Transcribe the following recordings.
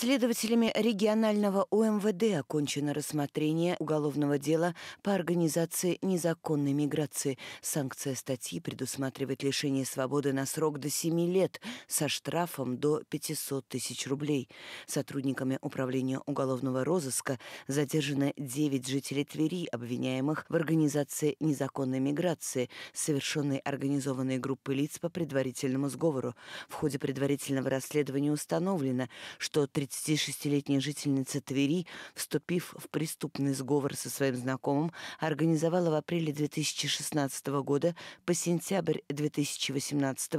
Следователями регионального УМВД окончено рассмотрение уголовного дела по организации незаконной миграции. Санкция статьи предусматривает лишение свободы на срок до 7 лет со штрафом до 500 тысяч рублей. Сотрудниками Управления уголовного розыска задержаны 9 жителей Твери, обвиняемых в организации незаконной миграции, совершенной организованной группой лиц по предварительному сговору. В ходе предварительного расследования установлено, что 30 36-летняя жительница Твери, вступив в преступный сговор со своим знакомым, организовала в апреле 2016 года по сентябрь 2018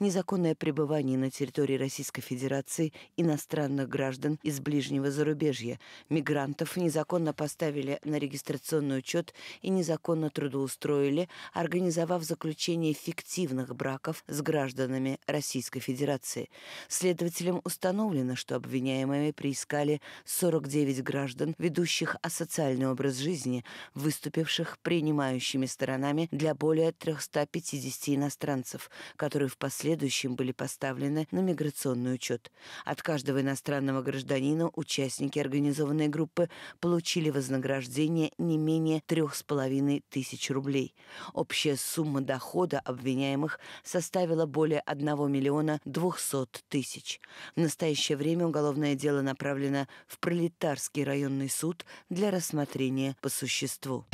незаконное пребывание на территории Российской Федерации иностранных граждан из ближнего зарубежья. Мигрантов незаконно поставили на регистрационный учет и незаконно трудоустроили, организовав заключение фиктивных браков с гражданами Российской Федерации. Следователям установлено, что обвиняемые обвиняемыми приискали 49 граждан, ведущих асоциальный образ жизни, выступивших принимающими сторонами для более 350 иностранцев, которые в последующем были поставлены на миграционный учет. От каждого иностранного гражданина участники организованной группы получили вознаграждение не менее 3,5 тысяч рублей. Общая сумма дохода обвиняемых составила более 1 миллиона 200 тысяч. В настоящее время уголовное Уголовное дело направлено в Пролетарский районный суд для рассмотрения по существу.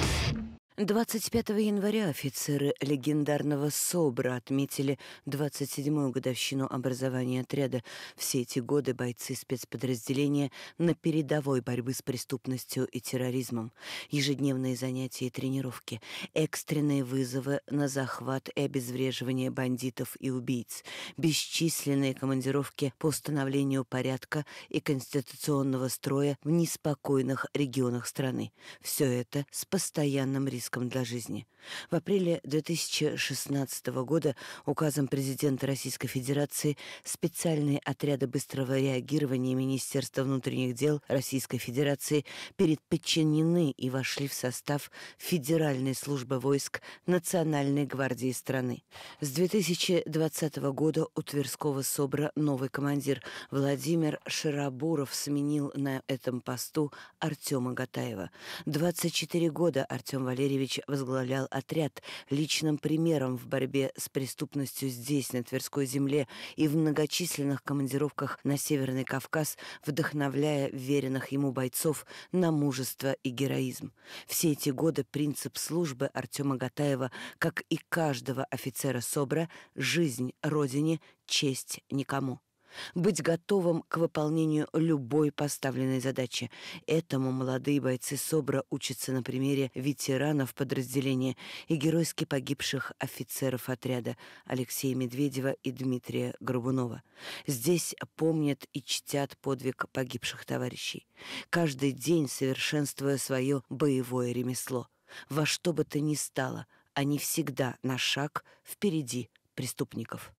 25 января офицеры легендарного СОБРа отметили 27-ю годовщину образования отряда. Все эти годы бойцы спецподразделения на передовой борьбы с преступностью и терроризмом. Ежедневные занятия и тренировки, экстренные вызовы на захват и обезвреживание бандитов и убийц, бесчисленные командировки по установлению порядка и конституционного строя в неспокойных регионах страны. Все это с постоянным риском риском для жизни. В апреле 2016 года указом президента Российской Федерации специальные отряды быстрого реагирования Министерства внутренних дел Российской Федерации переподчинены и вошли в состав Федеральной службы войск Национальной гвардии страны. С 2020 года у Тверского собра новый командир Владимир Шарабуров сменил на этом посту Артема Гатаева. 24 года Артем Валерьевич Игоревич возглавлял отряд, личным примером в борьбе с преступностью здесь, на Тверской земле, и в многочисленных командировках на Северный Кавказ, вдохновляя веренных ему бойцов на мужество и героизм. Все эти годы принцип службы Артема Гатаева, как и каждого офицера СОБРа, жизнь Родине, честь никому быть готовым к выполнению любой поставленной задачи. Этому молодые бойцы СОБРа учатся на примере ветеранов подразделения и геройски погибших офицеров отряда Алексея Медведева и Дмитрия Горбунова. Здесь помнят и чтят подвиг погибших товарищей, каждый день совершенствуя свое боевое ремесло. Во что бы то ни стало, они всегда на шаг впереди преступников.